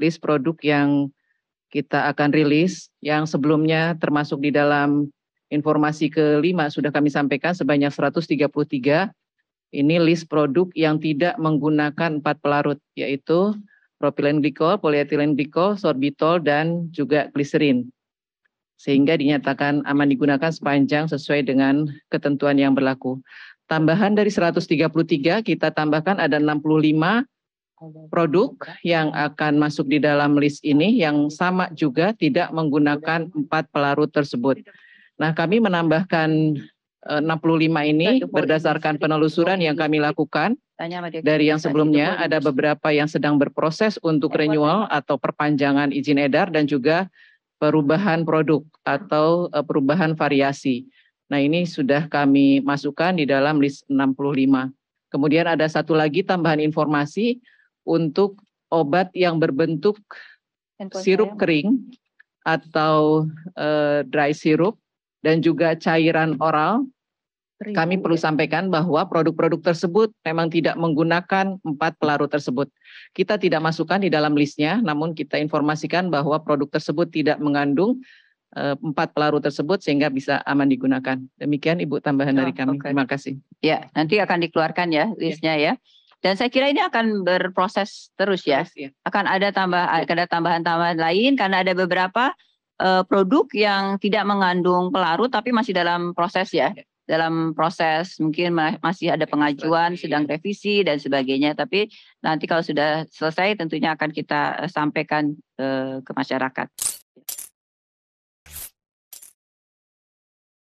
list produk yang kita akan rilis yang sebelumnya termasuk di dalam informasi kelima sudah kami sampaikan sebanyak 133 ini list produk yang tidak menggunakan empat pelarut yaitu propilen glikol, polietilen glikol, sorbitol dan juga gliserin. Sehingga dinyatakan aman digunakan sepanjang sesuai dengan ketentuan yang berlaku. Tambahan dari 133 kita tambahkan ada 65 produk yang akan masuk di dalam list ini yang sama juga tidak menggunakan empat pelarut tersebut. Nah, kami menambahkan 65 eh, ini berdasarkan penelusuran yang kami lakukan dari yang sebelumnya ada beberapa yang sedang berproses untuk renewal ya. atau perpanjangan izin edar dan juga perubahan produk atau eh, perubahan variasi. Nah, ini sudah kami masukkan di dalam list 65. Kemudian ada satu lagi tambahan informasi untuk obat yang berbentuk sirup kering atau uh, dry sirup dan juga cairan oral. Kami ya. perlu sampaikan bahwa produk-produk tersebut memang tidak menggunakan empat pelarut tersebut. Kita tidak masukkan di dalam listnya, namun kita informasikan bahwa produk tersebut tidak mengandung eh, empat pelarut tersebut sehingga bisa aman digunakan. Demikian Ibu tambahan oh, dari kami. Okay. Terima kasih. Ya, nanti akan dikeluarkan ya, ya. listnya ya. Dan saya kira ini akan berproses terus ya. Yes, yeah. Akan ada tambah ada tambahan-tambahan lain karena ada beberapa uh, produk yang tidak mengandung pelarut tapi masih dalam proses ya. Yeah. Dalam proses mungkin masih ada iya, pengajuan, sedang revisi dan sebagainya. Tapi nanti kalau sudah selesai tentunya akan kita eh, sampaikan uh, ke masyarakat.